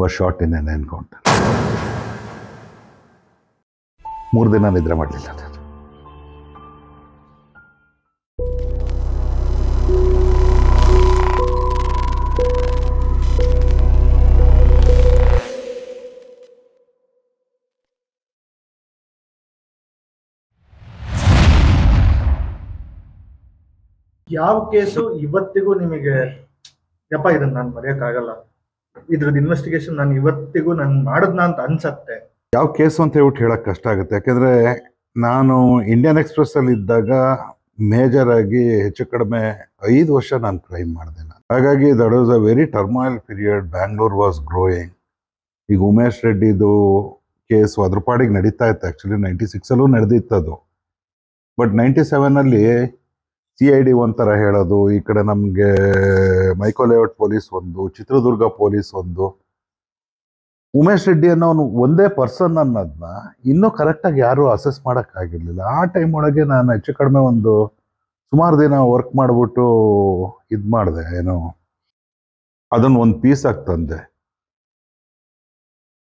was shot in an encounter ಮೂರು ದಿನ ನಿದ್ರೆ ಮಾಡಲಿಲ್ಲ ಯಾವ ಕೇಸು ಇವತ್ತಿಗೂ ನಿಮಗೆ ಯಪ್ಪ ಇದನ್ನು ನಾನು ಮರೆಯೋಕ್ಕಾಗಲ್ಲ ಇದ್ರದ್ದು ಇನ್ವೆಸ್ಟಿಗೇಷನ್ ನಾನು ಇವತ್ತಿಗೂ ನಾನು ಮಾಡಿದ್ನ ಅಂತ ಅನ್ಸತ್ತೆ ಯಾವ ಕೇಸು ಅಂತ ಹೇಳ್ಬಿಟ್ಟು ಹೇಳಕ್ ಕಷ್ಟ ಆಗುತ್ತೆ ಯಾಕಂದ್ರೆ ನಾನು ಇಂಡಿಯನ್ ಎಕ್ಸ್ಪ್ರೆಸ್ ಅಲ್ಲಿ ಇದ್ದಾಗ ಮೇಜರ್ ಆಗಿ ಹೆಚ್ಚು ಕಡಿಮೆ ಐದು ವರ್ಷ ನಾನು ಕ್ರೈಮ್ ಮಾಡಿದೆ ನಾನು ಹಾಗಾಗಿ that was a very turmoil period Bangalore was growing ಈಗ ಉಮೇಶ್ ರೆಡ್ಡಿದು ಕೇಸ್ ಅದ್ರ ಪಾಡಿಗೆ ನಡೀತಾ ಇತ್ತು ಆ್ಯಕ್ಚುಲಿ ನೈಂಟಿ ಸಿಕ್ಸಲ್ಲೂ ನಡೆದಿತ್ತು ಅದು ಬಟ್ ನೈಂಟಿ ಸೆವೆನಲ್ಲಿ ಸಿ ಐ ಡಿ ಒಂಥರ ಹೇಳೋದು ಈ ಕಡೆ ನಮಗೆ ಮೈಕೋಲೇಔಟ್ ಪೊಲೀಸ್ ಒಂದು ಚಿತ್ರದುರ್ಗ ಪೊಲೀಸ್ ಒಂದು ಉಮೇಶ್ ರೆಡ್ಡಿ ಅನ್ನೋನು ಒಂದೇ ಪರ್ಸನ್ ಅನ್ನೋದನ್ನ ಇನ್ನೂ ಕರೆಕ್ಟಾಗಿ ಯಾರೂ ಅಸೆಸ್ ಮಾಡೋಕ್ಕಾಗಿರಲಿಲ್ಲ ಆ ಟೈಮ್ ಒಳಗೆ ನಾನು ಹೆಚ್ಚು ಕಡಿಮೆ ಒಂದು ಸುಮಾರು ದಿನ ವರ್ಕ್ ಮಾಡಿಬಿಟ್ಟು ಇದು ಮಾಡಿದೆ ಏನು ಅದನ್ನು ಒಂದು ಪೀಸ್ ಆಗಿ ತಂದೆ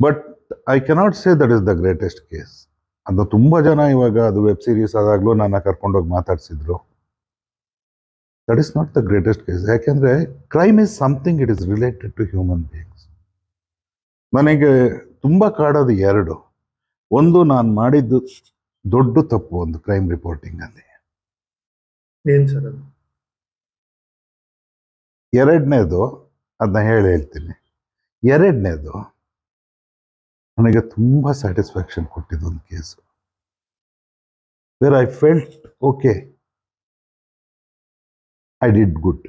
but I cannot say that is the greatest case ಅದು ತುಂಬ ಜನ ಇವಾಗ ಅದು ವೆಬ್ ಸೀರೀಸ್ ಆದಾಗಲೂ ನಾನು ಕರ್ಕೊಂಡೋಗಿ ಮಾತಾಡಿಸಿದ್ರು that is not the greatest case ಯಾಕೆಂದರೆ crime is something it is related to human beings ನನಗೆ ತುಂಬ ಕಾಡೋದು ಎರಡು ಒಂದು ನಾನು ಮಾಡಿದ್ದು ದೊಡ್ಡ ತಪ್ಪು ಒಂದು ಕ್ರೈಮ್ ರಿಪೋರ್ಟಿಂಗಲ್ಲಿ ಎರಡನೇದು ಅದನ್ನ ಹೇಳಿ ಹೇಳ್ತೀನಿ ಎರಡನೇದು ನನಗೆ ತುಂಬ ಸ್ಯಾಟಿಸ್ಫ್ಯಾಕ್ಷನ್ ಕೊಟ್ಟಿದ್ದು ಒಂದು case where I felt okay I did good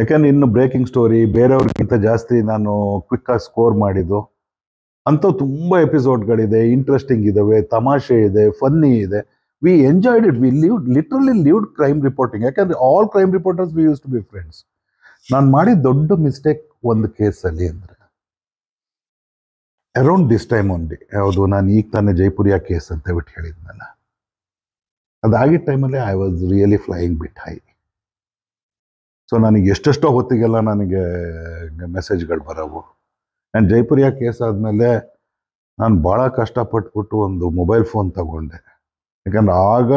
ಯಾಕಂದ್ರೆ ಇನ್ನು ಬ್ರೇಕಿಂಗ್ ಸ್ಟೋರಿ ಬೇರೆಯವ್ರಿಗಿಂತ ಜಾಸ್ತಿ ನಾನು ಕ್ವಿಕ್ಕಾಗಿ ಸ್ಕೋರ್ ಮಾಡಿದ್ದು ಅಂತ ತುಂಬ ಎಪಿಸೋಡ್ಗಳಿದೆ ಇಂಟ್ರೆಸ್ಟಿಂಗ್ ಇದಾವೆ ತಮಾಷೆ ಇದೆ ಫನ್ನಿ ಇದೆ we enjoyed it we live literally live crime reporting ಯಾಕಂದ್ರೆ all crime reporters we used to be friends ನಾನು ಮಾಡಿದ ದೊಡ್ಡ ಮಿಸ್ಟೇಕ್ ಒಂದು ಕೇಸಲ್ಲಿ ಅಂದರೆ ಅರೌಂಡ್ ದಿಸ್ ಟೈಮ್ ಓನ್ಲಿ ಯಾವುದು ನಾನು ಈಗ ತಾನೇ ಜೈಪುರಿಯ ಕೇಸ್ ಅಂತ ಬಿಟ್ಟು ಹೇಳಿದ್ನಲ್ಲ ಅದಾಗಿದ್ದ ಟೈಮಲ್ಲಿ I was really flying bit high so ನನಗೆ ಎಷ್ಟೆಷ್ಟೋ ಹೊತ್ತಿಗೆಲ್ಲ ನನಗೆ ಮೆಸೇಜ್ಗಳು ಬರೋವು ನಾನು ಜೈಪುರಿಯ ಕೇಸ್ ಆದಮೇಲೆ ನಾನು ಭಾಳ ಕಷ್ಟಪಟ್ಬಿಟ್ಟು ಒಂದು ಮೊಬೈಲ್ ಫೋನ್ ತಗೊಂಡೆ ಯಾಕಂದ್ರೆ ಆಗ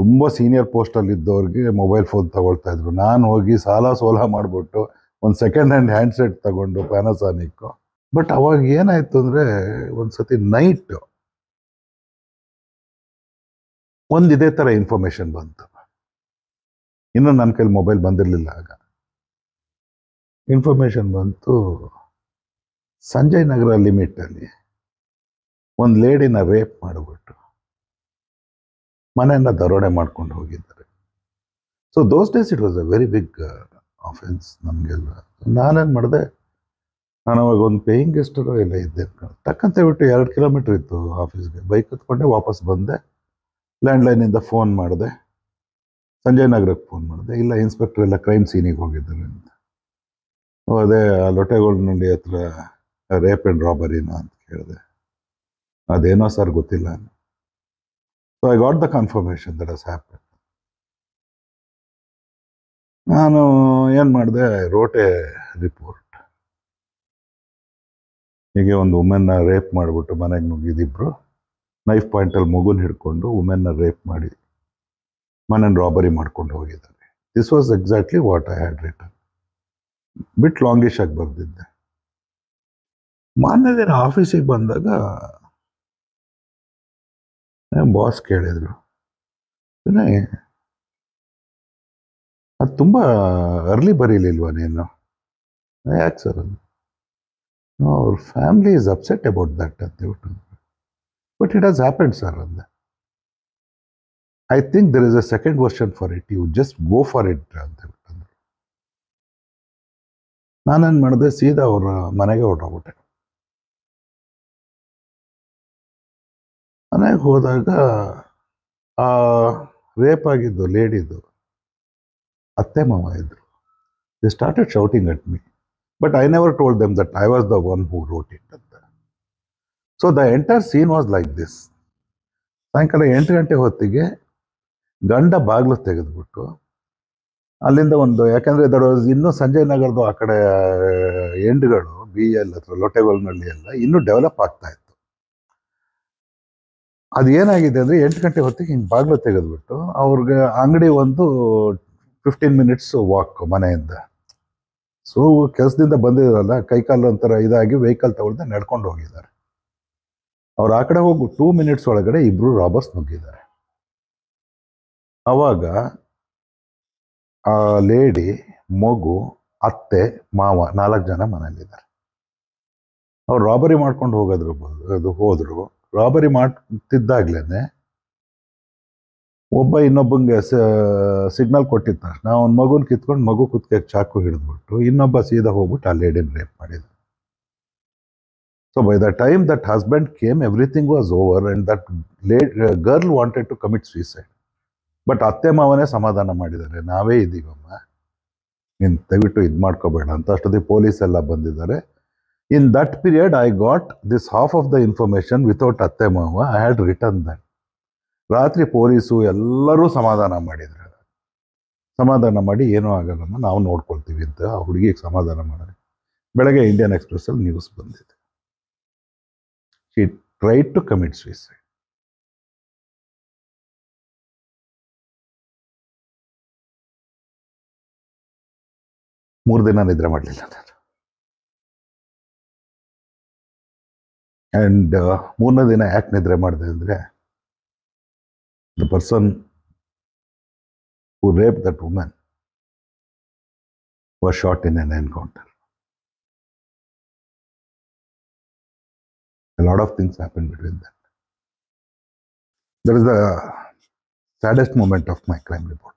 ತುಂಬ ಸೀನಿಯರ್ ಪೋಸ್ಟಲ್ಲಿದ್ದವ್ರಿಗೆ ಮೊಬೈಲ್ ಫೋನ್ ತಗೊಳ್ತಾ ಇದ್ರು ನಾನು ಹೋಗಿ ಸಾಲ ಸೋಲ ಮಾಡಿಬಿಟ್ಟು ಒಂದು ಸೆಕೆಂಡ್ ಹ್ಯಾಂಡ್ ಹ್ಯಾಂಡ್ಸೆಟ್ ತಗೊಂಡು ಪ್ಯಾನಸಾನಿಕ್ಕು ಬಟ್ ಅವಾಗ ಏನಾಯಿತು ಅಂದರೆ ಒಂದು ಸತಿ ನೈಟು ಒಂದು ಇದೇ ಥರ ಇನ್ಫಾರ್ಮೇಷನ್ ಬಂತು ಇನ್ನೂ ನನ್ನ ಕೈಲಿ ಮೊಬೈಲ್ ಬಂದಿರಲಿಲ್ಲ ಆಗ ಇನ್ಫಾರ್ಮೇಷನ್ ಬಂತು ಸಂಜಯ್ ನಗರ ಲಿಮಿಟಲ್ಲಿ ಒಂದು ಲೇಡಿನ ರೇಪ್ ಮಾಡಿಬಿಟ್ಟು ಮನೆಯನ್ನು ದರೋಡೆ ಮಾಡ್ಕೊಂಡು ಹೋಗಿದ್ದಾರೆ so those days it was a very big offence ನಮಗೆಲ್ಲ ನಾನೇನು ಮಾಡಿದೆ ನಾನು ಅವಾಗ ಒಂದು ಪೇಯಿಂಗ್ ಗೆಸ್ಟರು ಎಲ್ಲ ಇದ್ದೆ ತಕ್ಕಂತ ಬಿಟ್ಟು ಎರಡು ಕಿಲೋಮೀಟ್ರ್ ಇತ್ತು ಆಫೀಸ್ಗೆ ಬೈಕ್ ಹತ್ಕೊಂಡೆ ವಾಪಸ್ ಬಂದೆ ಲ್ಯಾಂಡ್ಲೈನಿಂದ ಫೋನ್ ಮಾಡಿದೆ ಸಂಜಯ್ ನಗರಕ್ಕೆ ಫೋನ್ ಮಾಡಿದೆ ಇಲ್ಲ ಇನ್ಸ್ಪೆಕ್ಟರ್ ಎಲ್ಲ ಕ್ರೈಮ್ ಸೀನಿಗೆ ಹೋಗಿದ್ದಾರೆ ಅಂತ ಅದೇ ಆ ಲೊಟ್ಟೆಗೌಡನಹಳ್ಳಿ ಹತ್ರ ರೇಪ್ ಆ್ಯಂಡ್ ರಾಬರಿನ ಅಂತ ಕೇಳಿದೆ ಅದೇನೋ ಸರ್ ಗೊತ್ತಿಲ್ಲ so I got the confirmation that has hap ನಾನು ಏನು ಮಾಡಿದೆ ರೋಟೆ ರಿಪೋರ್ಟ್ ಹೀಗೆ ಒಂದು ವುಮೆನ್ನ ರೇಪ್ ಮಾಡಿಬಿಟ್ಟು ಮನೆಗೆ ನುಗ್ಗಿದ್ದಿಬ್ರು ನೈಫ್ ಪಾಯಿಂಟಲ್ಲಿ ಮಗುನ ಹಿಡ್ಕೊಂಡು ವುಮೆನ್ನ ರೇಪ್ ಮಾಡಿ ಮನನ್ನು ರಾಬರಿ ಮಾಡ್ಕೊಂಡು ಹೋಗಿದ್ದಾರೆ this was exactly what I had written bit longish ಆಗಿ ಬರೆದಿದ್ದೆ ಮಾರನೇ ದಿನ ಆಫೀಸಿಗೆ ಬಂದಾಗ ಬಾಸ್ ಕೇಳಿದರು ಅದು ತುಂಬ ಅರ್ಲಿ ಬರೀಲಿಲ್ವಾ ನೀನು ಯಾಕೆ ಸರ್ ಅದು ಅವ್ರ family is upset about that ಅಂತ ಹೇಳ್ಬಿಟ್ಟು it it has sir sir. I think there is a second version for it You just go for it ಅಂತ ಹೇಳ್ಬಿಟ್ಟಂದ್ರು ನಾನೇನು ಮಾಡಿದೆ ಸೀದಾ ಅವರ ಮನೆಗೆ ಹೊರಟೋಗ್ಬಿಟ್ಟೆ ಮನೆಗೆ ಹೋದಾಗ ಆ ರೇಪ್ ಆಗಿದ್ದು ಲೇಡಿದು ಅತ್ತೆ ಮಾವ ಇದ್ರು they started shouting at me but I never told them that I was the one who wrote it ಅಂತ so the entire scene was like this ಸಾಯಂಕಾಲ ಎಂಟು ಗಂಟೆ ಹೊತ್ತಿಗೆ ಗಂಡ ಬಾಗಿಲು ತೆಗೆದುಬಿಟ್ಟು ಅಲ್ಲಿಂದ ಒಂದು ಯಾಕಂದರೆ ದಡ ಇನ್ನೂ ಸಂಜಯ್ ನಗರದ ಆ ಕಡೆ ಎಂಡ್ಗಳು ಬಿ ಎಲ್ ಹತ್ರ ಲೊಟೆಗೋಲ್ನಲ್ಲಿ ಎಲ್ಲ ಇನ್ನೂ ಡೆವಲಪ್ ಆಗ್ತಾ ಇತ್ತು ಅದು ಏನಾಗಿದೆ ಅಂದರೆ ಎಂಟು ಗಂಟೆ ಹೊತ್ತಿಗೆ ಹಿಂಗೆ ಬಾಗಿಲು ತೆಗೆದುಬಿಟ್ಟು ಅವ್ರಿಗೆ ಅಂಗಡಿ ಒಂದು ಫಿಫ್ಟೀನ್ ಮಿನಿಟ್ಸ್ ವಾಕ್ ಮನೆಯಿಂದ ಸೊ ಕೆಲಸದಿಂದ ಬಂದಿದ್ರಲ್ಲ ಕೈಕಾಲು ಒಂಥರ ಇದಾಗಿ ವೆಹಿಕಲ್ ತಗೊಳ್ದೆ ನಡ್ಕೊಂಡು ಹೋಗಿದ್ದಾರೆ ಅವ್ರು ಆ ಕಡೆ ಹೋಗು ಟೂ ಮಿನಿಟ್ಸ್ ಒಳಗಡೆ ಇಬ್ರು ರಾಬರ್ಸ್ ನುಗ್ಗಿದ್ದಾರೆ ಅವಾಗ ಆ ಲೇಡಿ ಮಗು ಅತ್ತೆ ಮಾವ ನಾಲ್ಕು ಜನ ಮನೆಯಲ್ಲಿದ್ದಾರೆ ಅವ್ರು ರಾಬರಿ ಮಾಡ್ಕೊಂಡು ಹೋಗೋದ್ರ ಅದು ಹೋದರು ರಾಬರಿ ಮಾಡ್ತಿದ್ದಾಗ್ಲೇ ಒಬ್ಬ ಇನ್ನೊಬ್ಬಂಗೆ ಸಿಗ್ನಲ್ ಕೊಟ್ಟಿದ್ದ ತಕ್ಷಣ ಅವ್ನ ಮಗುನ ಕಿತ್ಕೊಂಡು ಮಗು ಕುತ್ಕೆ ಚಾಕು ಹಿಡಿದ್ಬಿಟ್ಟು ಇನ್ನೊಬ್ಬ ಸೀದಾ ಹೋಗ್ಬಿಟ್ಟು ಆ ಲೇಡಿನ ರೇಪ್ ಮಾಡಿದ್ರು so by the time that husband came everything was over and that late girl wanted to commit commit but ಅತ್ತೆ ಮಾವನೇ ಸಮಾಧಾನ ಮಾಡಿದ್ದಾರೆ ನಾವೇ ಇದ್ದೀವಮ್ಮ ನೀನು ದಯವಿಟ್ಟು ಇದು ಮಾಡ್ಕೋಬೇಡ ಅಂತ ಅಷ್ಟೊತ್ತಿಗೆ ಪೊಲೀಸ್ ಎಲ್ಲ ಬಂದಿದ್ದಾರೆ in that period I got this half of the information without ಅತ್ತೆ ಮಾವ ಐ ಹ್ಯಾಡ್ ರಿಟರ್ನ್ ದಟ್ ರಾತ್ರಿ ಪೊಲೀಸು ಎಲ್ಲರೂ ಸಮಾಧಾನ ಮಾಡಿದ್ರು ಸಮಾಧಾನ ಮಾಡಿ ಏನೂ ಆಗಲ್ಲಮ್ಮ ನಾವು ನೋಡ್ಕೊಳ್ತೀವಿ ಅಂತ ಆ ಹುಡುಗಿಗೆ ಸಮಾಧಾನ ಮಾಡಿದ್ರೆ ಬೆಳಗ್ಗೆ ಇಂಡಿಯನ್ ಎಕ್ಸ್ಪ್ರೆಸ್ಸಲ್ಲಿ ನ್ಯೂಸ್ ಬಂದಿದೆ she tried to commit suicide. ಮೂರು ದಿನ ನಿದ್ರೆ ಮಾಡಲಿಲ್ಲ ನಾನು ಆ್ಯಂಡ್ ಮೂರನೇ ದಿನ ಯಾಕೆ ನಿದ್ರೆ ಮಾಡಿದೆ ಅಂದರೆ the person who rape that women was shot in an encounter lot of things happened between that. That is the saddest moment of my crime report.